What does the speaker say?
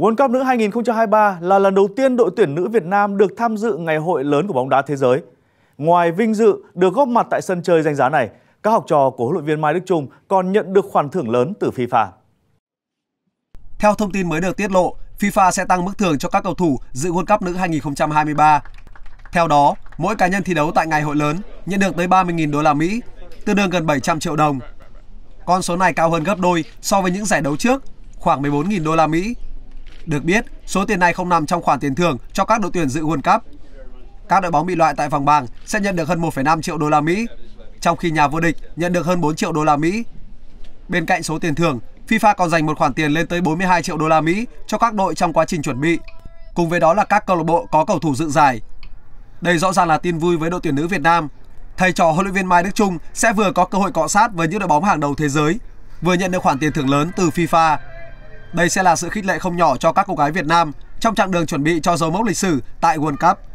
World Cup nữ 2023 là lần đầu tiên đội tuyển nữ Việt Nam được tham dự ngày hội lớn của bóng đá thế giới. Ngoài vinh dự được góp mặt tại sân chơi danh giá này, các học trò của huấn luyện viên Mai Đức Trung còn nhận được khoản thưởng lớn từ FIFA. Theo thông tin mới được tiết lộ, FIFA sẽ tăng mức thưởng cho các cầu thủ dự World Cup nữ 2023. Theo đó, mỗi cá nhân thi đấu tại ngày hội lớn nhận được tới 30.000 đô la Mỹ, tương đương gần 700 triệu đồng. Con số này cao hơn gấp đôi so với những giải đấu trước, khoảng 14.000 đô la Mỹ được biết, số tiền này không nằm trong khoản tiền thưởng cho các đội tuyển dự World Cup. Các đội bóng bị loại tại vòng bảng sẽ nhận được hơn 1,5 triệu đô la Mỹ, trong khi nhà vô địch nhận được hơn 4 triệu đô la Mỹ. Bên cạnh số tiền thưởng, FIFA còn dành một khoản tiền lên tới 42 triệu đô la Mỹ cho các đội trong quá trình chuẩn bị. Cùng với đó là các câu lạc bộ có cầu thủ dự giải. Đây rõ ràng là tin vui với đội tuyển nữ Việt Nam. Thầy trò huấn luyện viên Mai Đức Trung sẽ vừa có cơ hội cọ sát với những đội bóng hàng đầu thế giới, vừa nhận được khoản tiền thưởng lớn từ FIFA đây sẽ là sự khích lệ không nhỏ cho các cô gái Việt Nam trong chặng đường chuẩn bị cho dấu mốc lịch sử tại World Cup.